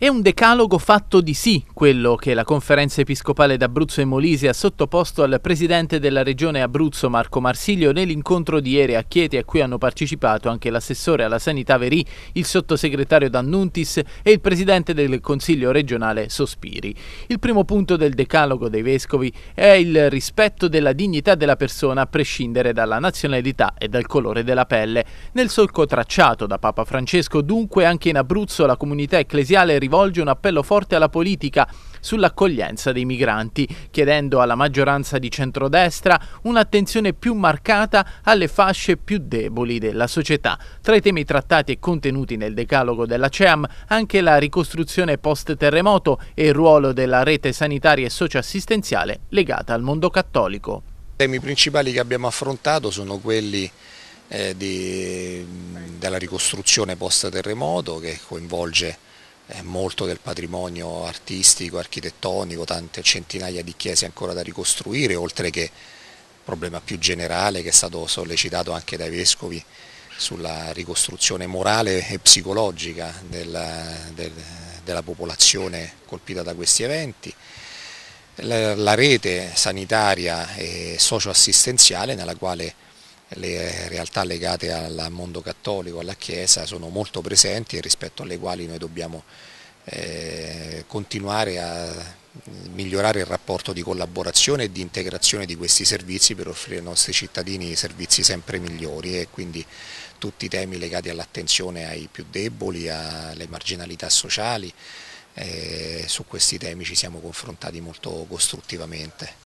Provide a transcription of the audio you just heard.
È un decalogo fatto di sì, quello che la conferenza episcopale d'Abruzzo e Molise ha sottoposto al presidente della regione Abruzzo Marco Marsiglio nell'incontro di ieri a Chieti a cui hanno partecipato anche l'assessore alla sanità Verì, il sottosegretario D'Annuntis e il presidente del consiglio regionale Sospiri. Il primo punto del decalogo dei vescovi è il rispetto della dignità della persona a prescindere dalla nazionalità e dal colore della pelle. Nel solco tracciato da Papa Francesco dunque anche in Abruzzo la comunità ecclesiale è rivolge un appello forte alla politica sull'accoglienza dei migranti, chiedendo alla maggioranza di centrodestra un'attenzione più marcata alle fasce più deboli della società. Tra i temi trattati e contenuti nel decalogo della CEAM anche la ricostruzione post-terremoto e il ruolo della rete sanitaria e socioassistenziale legata al mondo cattolico. I temi principali che abbiamo affrontato sono quelli eh, di, della ricostruzione post-terremoto che coinvolge molto del patrimonio artistico, architettonico, tante centinaia di chiese ancora da ricostruire, oltre che il problema più generale che è stato sollecitato anche dai vescovi sulla ricostruzione morale e psicologica della, del, della popolazione colpita da questi eventi la rete sanitaria e socioassistenziale nella quale le realtà legate al mondo cattolico, alla Chiesa, sono molto presenti e rispetto alle quali noi dobbiamo eh, continuare a migliorare il rapporto di collaborazione e di integrazione di questi servizi per offrire ai nostri cittadini servizi sempre migliori e quindi tutti i temi legati all'attenzione ai più deboli, alle marginalità sociali, eh, su questi temi ci siamo confrontati molto costruttivamente.